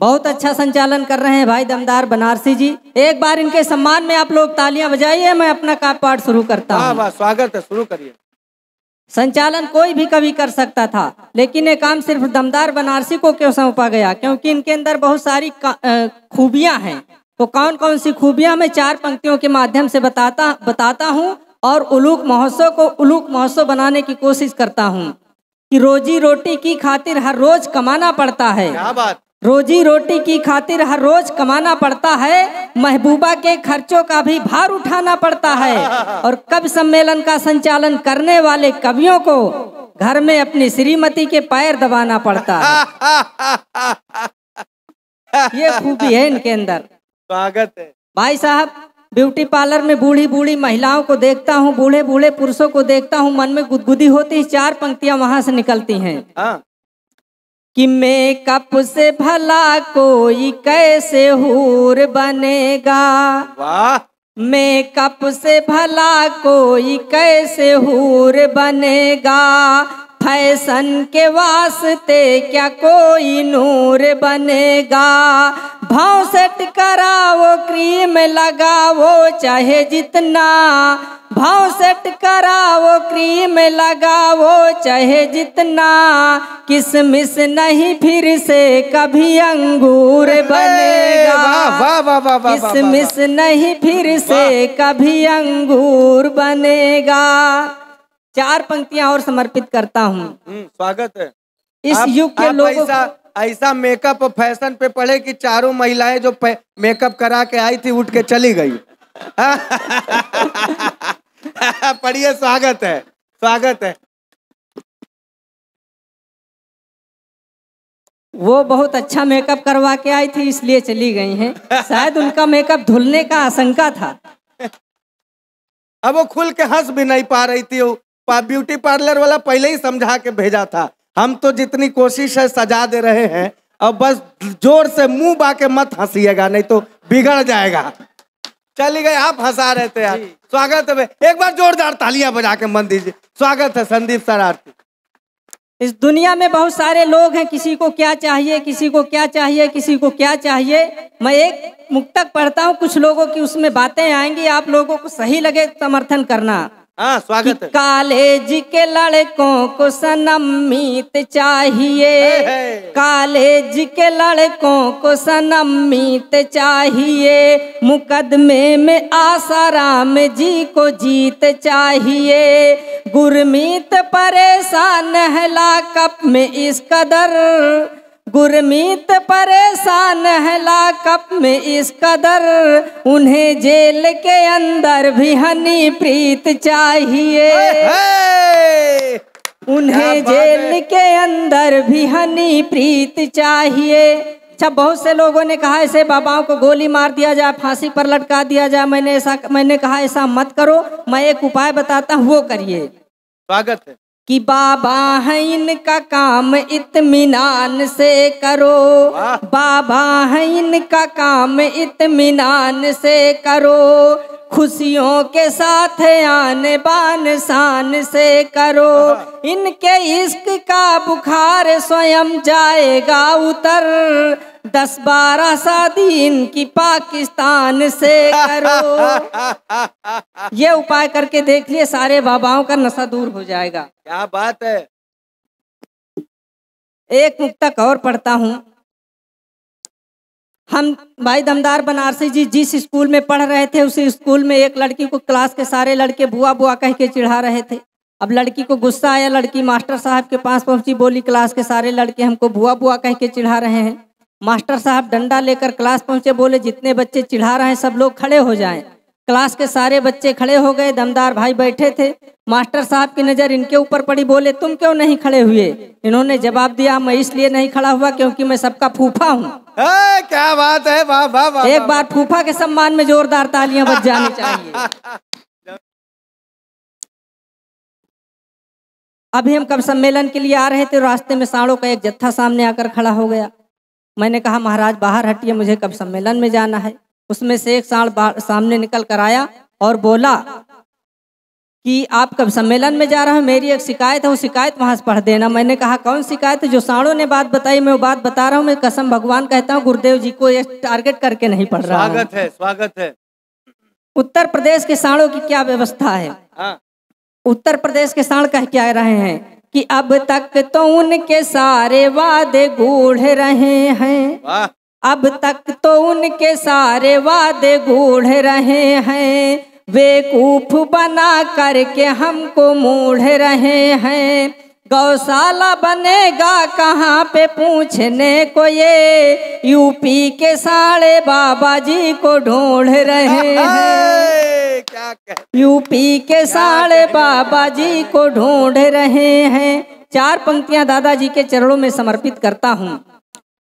बहुत अच्छा संचालन कर रहे हैं भाई दमदार बनारसी जी एक बार इनके सम्मान में आप लोग तालियां बजाइए मैं अपना का पाठ शुरू करता हूँ स्वागत है शुरू करिए संचालन कोई भी कवि कर सकता था लेकिन ये काम सिर्फ दमदार बनारसी को क्यों सौंपा गया क्योंकि इनके अंदर बहुत सारी खूबियां हैं तो कौन कौन सी खूबियां मैं चार पंक्तियों के माध्यम से बताता बताता हूँ और उलूक महोत्सव को उलूक महोत्सव बनाने की कोशिश करता हूँ कि रोजी रोटी की खातिर हर रोज कमाना पड़ता है क्या बात रोजी रोटी की खातिर हर रोज कमाना पड़ता है महबूबा के खर्चों का भी भार उठाना पड़ता है और कवि सम्मेलन का संचालन करने वाले कवियों को घर में अपनी श्रीमती के पैर दबाना पड़ता है ये खूबी है इनके अंदर स्वागत है भाई साहब ब्यूटी पार्लर में बूढ़ी बूढ़ी महिलाओं को देखता हूँ बूढ़े बूढ़े पुरुषों को देखता हूँ मन में गुदगुदी होती है चार पंक्तियाँ वहां से निकलती हैं हाँ। कि मेकअप से भला कोई कैसे हूर बनेगा वाह मेकअप से भला कोई कैसे हूर बनेगा फैशन के वास्ते क्या कोई नूर बनेगा भाव सेट कराओ क्रीम लगाओ चाहे जितना भाव सेट कराओ क्रीम लगाओ चाहे जितना किसमिस नहीं फिर से कभी अंगूर बनेगा किसमिस नहीं फिर से कभी अंगूर बनेगा चार पंक्तियां और समर्पित करता हूँ हम्म, स्वागत है इस युग के लोग ऐसा मेकअप फैशन पे पढ़े कि चारों महिलाएं जो मेकअप करा के आई थी उठ के चली गई पढ़िए स्वागत है स्वागत है वो बहुत अच्छा मेकअप करवा के आई थी इसलिए चली गई हैं शायद उनका मेकअप धुलने का आशंका था अब वो खुल के हंस भी नहीं पा रही थी ब्यूटी पार्लर वाला पहले ही समझा के भेजा था हम तो जितनी कोशिश है सजा दे रहे हैं अब बस जोर से मुंह बाके मत हंसीगा नहीं तो बिगड़ जाएगा चली गए आप हंसा रहे थे यार स्वागत है एक बार जोरदार तालियां बजा के मन दीजिए स्वागत है संदीप शरारती इस दुनिया में बहुत सारे लोग हैं किसी को क्या चाहिए किसी को क्या चाहिए किसी को क्या चाहिए मैं एक मुक्तक पढ़ता हूँ कुछ लोगों की उसमें बातें आएंगी आप लोगों को सही लगे समर्थन करना आ, हाँ, स्वागत कॉलेज के लड़कों को सनम मीत चाहिए कॉलेज के लड़कों को सनम मीत चाहिए मुकदमे में आसाराम जी को जीत चाहिए गुरमीत परेशान है लाकप में इस कदर गुरमीत परेशान है लाकप में इस कदर उन्हें जेल के अंदर भी हनी प्रीत चाहिए उन्हें जेल के अंदर भी हनी प्रीत चाहिए अच्छा बहुत से लोगों ने कहा ऐसे बाबाओं को गोली मार दिया जाए फांसी पर लटका दिया जाए मैंने ऐसा मैंने कहा ऐसा मत करो मैं एक उपाय बताता हूँ वो करिए स्वागत है कि बाबा है इनका काम इतमान से करो बाबा है इनका काम इतमान से करो खुशियों के साथ आने बान शान से करो इनके इश्क का बुखार स्वयं जाएगा उतर दस बारह शादी इनकी पाकिस्तान से करो ये उपाय करके देख लिए सारे बाबाओं का नशा दूर हो जाएगा क्या बात है एक मुक्तक और पढ़ता हूँ हम भाई दमदार बनारसी जी जिस स्कूल में पढ़ रहे थे उसी स्कूल में एक लड़की को क्लास के सारे लड़के बुआ बुआ कह के चिढ़ा रहे थे अब लड़की को गुस्सा आया लड़की मास्टर साहब के पास पहुंची बोली क्लास के सारे लड़के हमको बुआ बुआ कह के चिढ़ा रहे हैं मास्टर साहब डंडा लेकर क्लास पहुंचे बोले जितने बच्चे चिढ़ा रहे हैं सब लोग खड़े हो जाएं क्लास के सारे बच्चे खड़े हो गए दमदार भाई बैठे थे मास्टर साहब की नज़र इनके ऊपर पड़ी बोले तुम क्यों नहीं खड़े हुए इन्होंने जवाब दिया मैं इसलिए नहीं खड़ा हुआ क्योंकि मैं सबका फूफा हूँ क्या बात है वाह वाह वाह एक बार फूफा के सम्मान में जोरदार तालियां बज जानी चाहिए अभी हम कब सम्मेलन के लिए आ रहे थे रास्ते में साड़ों का एक जत्था सामने आकर खड़ा हो गया मैंने कहा महाराज बाहर हटिए मुझे कब सम्मेलन में जाना है उसमें से एक साण सामने निकल कर आया और बोला कि आप कब सम्मेलन में जा रहे हो मेरी एक शिकायत है वो शिकायत वहां से पढ़ देना मैंने कहा कौन शिकायत है जो साणों ने बात बताई मैं वो बात बता रहा हूँ मैं कसम भगवान कहता हूँ गुरुदेव जी को ये टारगेट करके नहीं पढ़ रहा स्वागत है स्वागत है उत्तर प्रदेश के साणों की क्या व्यवस्था है हाँ। उत्तर प्रदेश के साण कह क्या रहे हैं कि अब तक तो उनके सारे वादे गूढ़ रहे हैं अब तक तो उनके सारे वादे गूढ़ रहे हैं बेकूफ बना करके हमको मूढ़ रहे हैं गौशाला बनेगा कहाँ पे पूछने को ये यूपी के साढ़े बाबा जी को ढूंढ रहे हैं क्या यूपी के साढ़े बाबा जी को ढूंढ रहे हैं चार पंक्तियां दादाजी के चरणों में समर्पित करता हूँ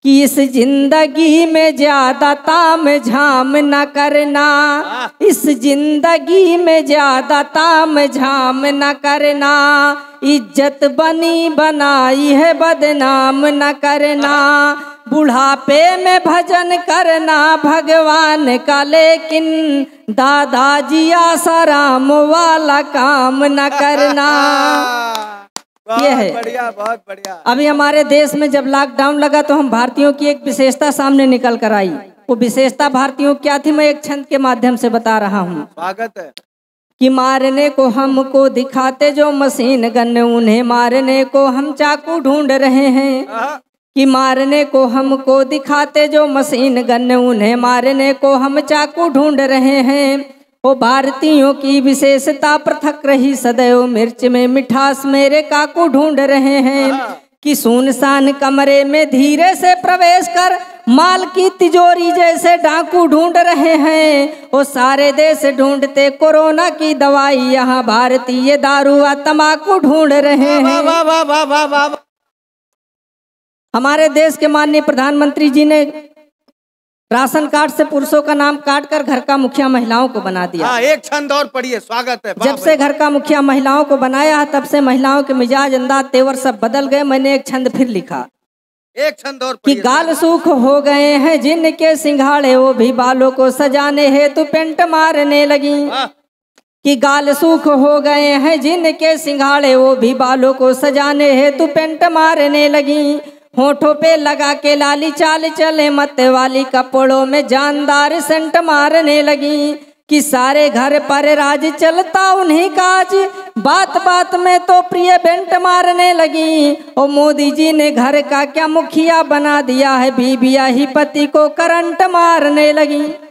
कि इस जिंदगी में ज्यादा ताम झाम न करना इस जिंदगी में ज्यादा ताम झाम न करना इज्जत बनी बनाई है बदनाम न करना बुढ़ापे में भजन करना भगवान का लेकिन दादाजी आसाराम वाला काम न करना ये है बढ़िया बहुत बढ़िया अभी हमारे देश में जब लॉकडाउन लगा तो हम भारतीयों की एक विशेषता सामने निकल कर आई वो विशेषता भारतीयों क्या थी मैं एक छंद के माध्यम से बता रहा हूँ स्वागत है कि मारने को हमको दिखाते जो मशीन गन उन्हें मारने को हम चाकू ढूंढ रहे हैं हाँ। कि मारने को हमको दिखाते जो मशीन गन उन्हें मारने को हम चाकू ढूंढ रहे हैं वो भारतीयों की विशेषता पृथक रही सदैव मिर्च में मिठास मेरे काकू ढूंढ रहे हैं हाँ। कि सुनसान कमरे में धीरे से प्रवेश कर माल की तिजोरी जैसे डाकू ढूंढ रहे हैं वो सारे देश ढूंढते कोरोना की दवाई यहाँ भारतीय दारू व तम्बाकू ढूंढ रहे हैं हमारे देश के माननीय प्रधानमंत्री जी ने राशन कार्ड से पुरुषों का नाम काट कर घर का मुखिया महिलाओं को बना दिया आ, हाँ, एक छंद और पढ़िए स्वागत है जब से घर का मुखिया महिलाओं को बनाया है तब से महिलाओं के मिजाज अंदाज तेवर सब बदल गए मैंने एक छंद फिर लिखा एक छंद और कि गाल सूख हो गए हैं जिनके सिंघाड़े वो भी बालों को सजाने हेतु पेंट मारने लगी कि गाल सूख हो गए हैं जिनके सिंघाड़े वो भी बालों को सजाने हेतु पेंट मारने लगी होठों पे लगा के लाली चाल चले मत वाली कपड़ों में जानदार सेंट मारने लगी कि सारे घर पर राज चलता उन्हीं काज बात बात में तो प्रिय बेंट मारने लगी ओ मोदी जी ने घर का क्या मुखिया बना दिया है बीबिया ही पति को करंट मारने लगी